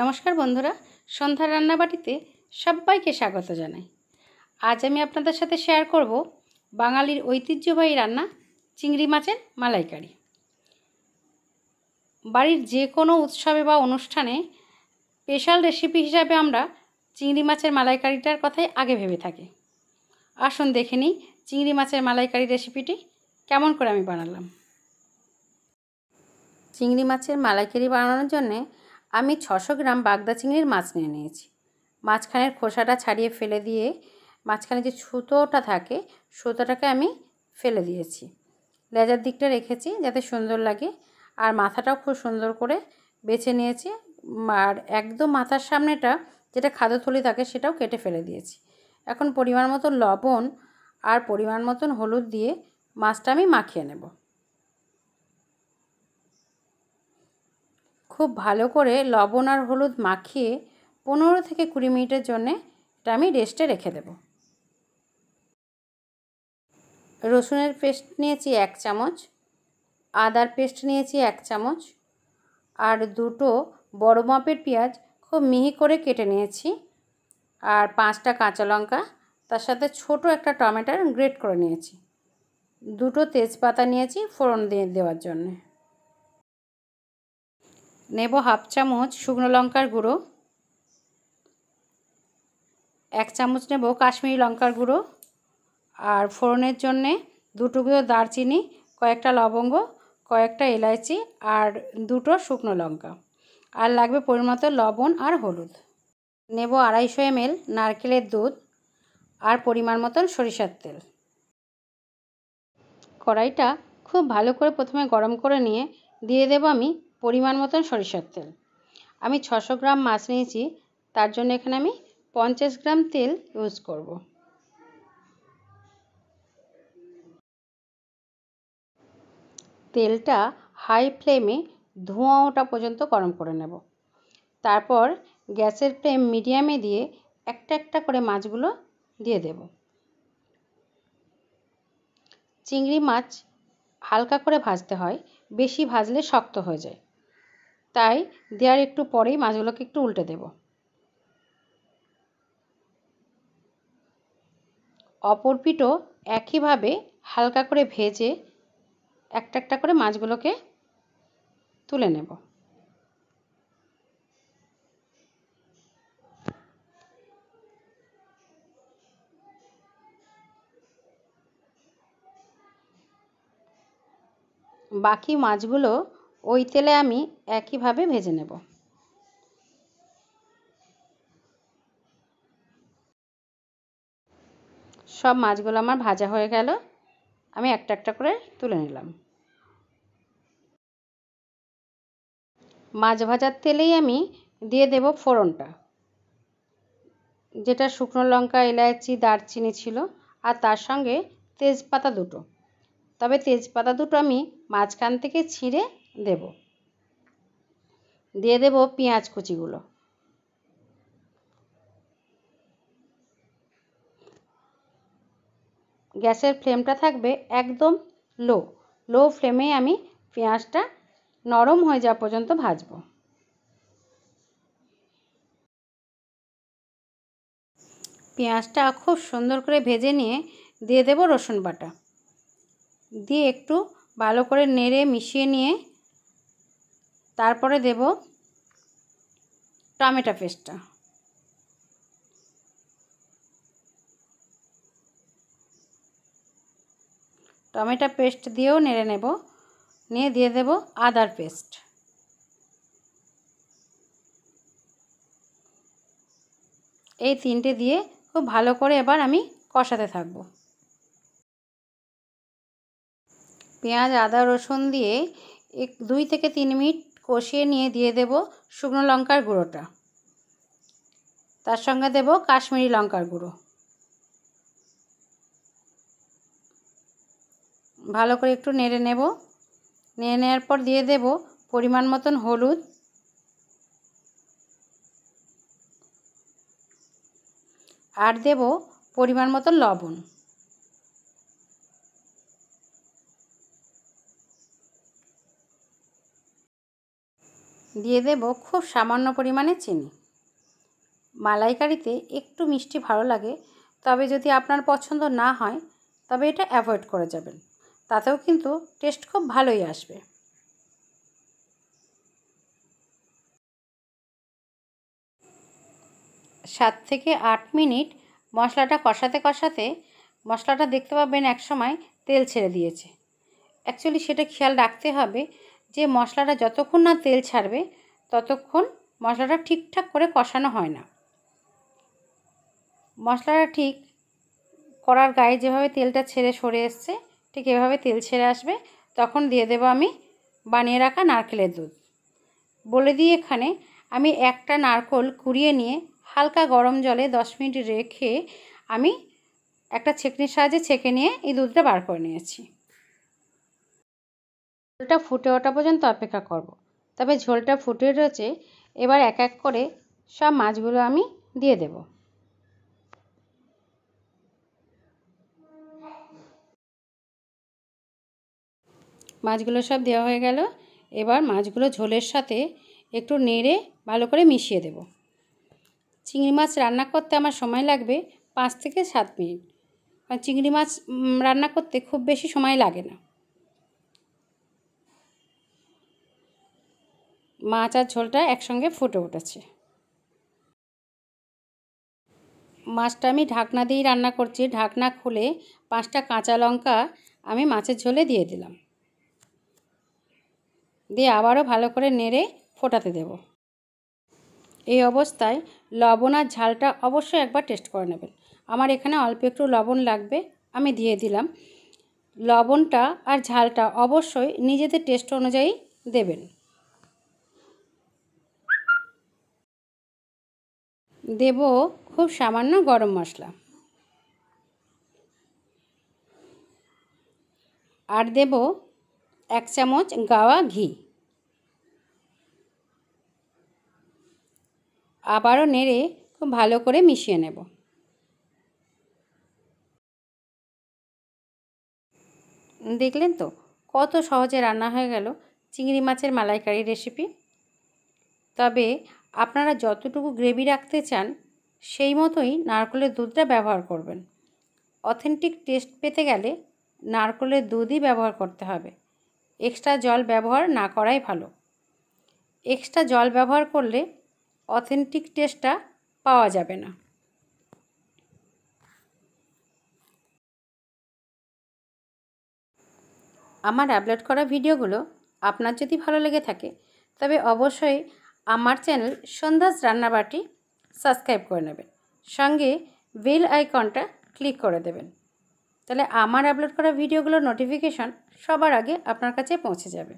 নমস্কার বন্ধুরা সন্ধ্যার রান্নাবাটিতে সবাইকে স্বাগত জানাই আজ আমি আপনাদের সাথে শেয়ার করব বাঙালির ঐতিহ্যবাহী রান্না চিংড়ি মাছের মালাইকারি বাড়ির যে কোনো উৎসবে বা অনুষ্ঠানে স্পেশাল রেসিপি হিসাবে আমরা চিংড়ি মাছের মালাইকারিটার কথাই আগে ভেবে থাকি আসুন দেখে নিই চিংড়ি মাছের মালাইকারি রেসিপিটি কেমন করে আমি বানালাম চিংড়ি মাছের মালাইকারি বানানোর জন্যে আমি ছশো গ্রাম বাগদা চিংড়ির মাছ নিয়ে নিয়েছি মাঝখানের খোসাটা ছাড়িয়ে ফেলে দিয়ে মাঝখানে যে সুতোটা থাকে সুতোটাকে আমি ফেলে দিয়েছি লেজার দিকটা রেখেছি যাতে সুন্দর লাগে আর মাথাটাও খুব সুন্দর করে বেছে নিয়েছি আর একদম মাথার সামনেটা যেটা খাদ্যথলি থাকে সেটাও কেটে ফেলে দিয়েছি এখন পরিমাণ মতো লবণ আর পরিমাণ মতন হলুদ দিয়ে মাছটা আমি মাখিয়ে নেবো খুব ভালো করে লবণ আর হলুদ মাখিয়ে পনেরো থেকে কুড়ি মিনিটের জন্যে এটা আমি রেস্টে রেখে দেব রসুনের পেস্ট নিয়েছি এক চামচ আদার পেস্ট নিয়েছি এক চামচ আর দুটো বড় মাপের পেঁয়াজ খুব মিহি করে কেটে নিয়েছি আর পাঁচটা কাঁচা লঙ্কা তার সাথে ছোট একটা টমেটোর গ্রেট করে নিয়েছি দুটো তেজপাতা নিয়েছি ফোড়ন দিয়ে দেওয়ার জন্যে নেব হাফ চামচ শুকনো লঙ্কার গুঁড়ো এক চামচ নেব কাশ্মীরি লঙ্কার গুঁড়ো আর ফোড়নের জন্যে দুটুকরো দারচিনি কয়েকটা লবঙ্গ কয়েকটা এলাইচি আর দুটো শুকনো লঙ্কা আর লাগবে পরিমাণ লবণ আর হলুদ নেব আড়াইশো এমএল নারকেলের দুধ আর পরিমাণ মতন সরিষার তেল কড়াইটা খুব ভালো করে প্রথমে গরম করে নিয়ে দিয়ে দেব আমি পরিমাণ মতন সরিষার তেল আমি ছশো গ্রাম মাছ নিয়েছি তার জন্য এখানে আমি পঞ্চাশ গ্রাম তেল ইউজ করব তেলটা হাই ফ্লেমে ধোঁয়া ওঠা পর্যন্ত গরম করে নেব তারপর গ্যাসের ফ্লেম মিডিয়ামে দিয়ে একটা একটা করে মাছগুলো দিয়ে দেব চিংড়ি মাছ হালকা করে ভাজতে হয় বেশি ভাজলে শক্ত হয়ে যায় তাই দেওয়ার একটু পরেই মাছগুলোকে একটু উল্টে দেব অপর পিঠও একইভাবে হালকা করে ভেজে একটা একটা করে মাছগুলোকে তুলে নেব বাকি মাছগুলো ওই তেলে আমি একইভাবে ভেজে নেব সব মাছগুলো আমার ভাজা হয়ে গেল আমি একটা একটা করে তুলে নিলাম মাছ ভাজার তেলেই আমি দিয়ে দেব ফোড়নটা যেটা শুকনো লঙ্কা এলাচি দারচিনি ছিল আর তার সঙ্গে তেজপাতা দুটো তবে তেজপাতা দুটো আমি মাঝখান থেকে ছিঁড়ে দেব দিয়ে দেব পেঁয়াজ কুচিগুলো গ্যাসের ফ্লেমটা থাকবে একদম লো লো ফ্লেমে আমি পেঁয়াজটা নরম হয়ে যাওয়া পর্যন্ত ভাজবো পেঁয়াজটা খুব সুন্দর করে ভেজে নিয়ে দিয়ে দেব রসুন বাটা দিয়ে একটু ভালো করে নেড়ে মিশিয়ে নিয়ে তারপরে দেব টমেটো পেস্টটা টমেটো পেস্ট দিয়েও নেড়ে নেব নিয়ে দিয়ে দেব আদার পেস্ট এই তিনটে দিয়ে খুব ভালো করে এবার আমি কষাতে থাকব পেঁয়াজ আদা রসুন দিয়ে এক দুই থেকে তিন মিনিট কষিয়ে নিয়ে দিয়ে দেব শুকনো লঙ্কার গুঁড়োটা তার সঙ্গে দেব কাশ্মীরি লঙ্কার গুঁড়ো ভালো করে একটু নেড়ে নেব নেড়ে নেওয়ার পর দিয়ে দেব পরিমাণ মতন হলুদ আর দেব পরিমাণ মতন লবণ দিয়ে দেব খুব সামান্য পরিমাণে চিনি মালাইকারিতে একটু মিষ্টি ভালো লাগে তবে যদি আপনার পছন্দ না হয় তবে এটা অ্যাভয়েড করে যাবেন তাতেও কিন্তু টেস্ট খুব ভালোই আসবে সাত থেকে আট মিনিট মশলাটা কষাতে কষাতে মশলাটা দেখতে পাবেন এক সময় তেল ছেড়ে দিয়েছে অ্যাকচুয়ালি সেটা খেয়াল রাখতে হবে যে মশলাটা যতক্ষণ না তেল ছাড়বে ততক্ষণ মশলাটা ঠিকঠাক করে কষানো হয় না মশলাটা ঠিক করার গায়ে যেভাবে তেলটা ছেড়ে সরে এসছে ঠিক এভাবে তেল ছেড়ে আসবে তখন দিয়ে দেবো আমি বানিয়ে রাখা নারকেলের দুধ বলে দিই এখানে আমি একটা নারকল কুড়িয়ে নিয়ে হালকা গরম জলে দশ মিনিট রেখে আমি একটা ছেঁকনির সাহায্যে ছেঁকে নিয়ে এই দুধটা বার করে নিয়েছি ঝোলটা ফুটে ওঠা পর্যন্ত অপেক্ষা করব। তবে ঝোলটা ফুটে উঠেছে এবার এক এক করে সব মাছগুলো আমি দিয়ে দেব মাছগুলো সব দেওয়া হয়ে গেল এবার মাছগুলো ঝোলের সাথে একটু নেড়ে ভালো করে মিশিয়ে দেব চিংড়ি মাছ রান্না করতে আমার সময় লাগবে পাঁচ থেকে সাত মিনিট কারণ চিংড়ি মাছ রান্না করতে খুব বেশি সময় লাগে না মাছ আর ঝোলটা একসঙ্গে ফুটে উঠেছে মাছটা আমি ঢাকনা দিয়েই রান্না করছি ঢাকনা খুলে পাঁচটা কাঁচা লঙ্কা আমি মাছের ঝোলে দিয়ে দিলাম দিয়ে আবারও ভালো করে নেড়ে ফোটাতে দেব এই অবস্থায় লবণ আর ঝালটা অবশ্যই একবার টেস্ট করে নেবেন আমার এখানে অল্প একটু লবণ লাগবে আমি দিয়ে দিলাম লবণটা আর ঝালটা অবশ্যই নিজেদের টেস্ট অনুযায়ী দেবেন দেব খুব সামান্য গরম মশলা আর দেব এক চামচ গাওয়া ঘি আবারও নেড়ে খুব ভালো করে মিশিয়ে নেব দেখলেন তো কত সহজে রান্না হয়ে গেল চিংড়ি মাছের মালাইকারি রেসিপি তবে আপনারা যতটুকু গ্রেভি রাখতে চান সেই মতোই নারকলের দুধটা ব্যবহার করবেন অথেন্টিক টেস্ট পেতে গেলে নারকলের দুধই ব্যবহার করতে হবে এক্সট্রা জল ব্যবহার না করাই ভালো এক্সট্রা জল ব্যবহার করলে অথেন্টিক টেস্টটা পাওয়া যাবে না আমার আপলোড করা ভিডিওগুলো আপনার যদি ভালো লেগে থাকে তবে অবশ্যই আমার চ্যানেল সন্ধ্যাস রান্নাবাটি সাবস্ক্রাইব করে নেবেন সঙ্গে বেল আইকনটা ক্লিক করে দেবেন তাহলে আমার আপলোড করা ভিডিওগুলোর নোটিফিকেশান সবার আগে আপনার কাছে পৌঁছে যাবে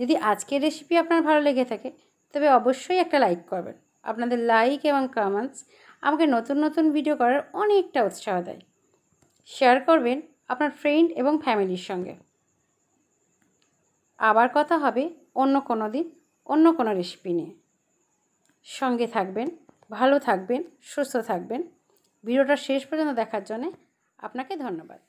যদি আজকের রেসিপি আপনার ভালো লেগে থাকে তবে অবশ্যই একটা লাইক করবেন আপনাদের লাইক এবং কমেন্টস আমাকে নতুন নতুন ভিডিও করার অনেকটা উৎসাহ দেয় শেয়ার করবেন আপনার ফ্রেন্ড এবং ফ্যামিলির সঙ্গে আবার কথা হবে অন্য কোনো দিন অন্য কোনো রেসিপি নিয়ে সঙ্গে থাকবেন ভালো থাকবেন সুস্থ থাকবেন ভিডিওটা শেষ পর্যন্ত দেখার জন্যে আপনাকে ধন্যবাদ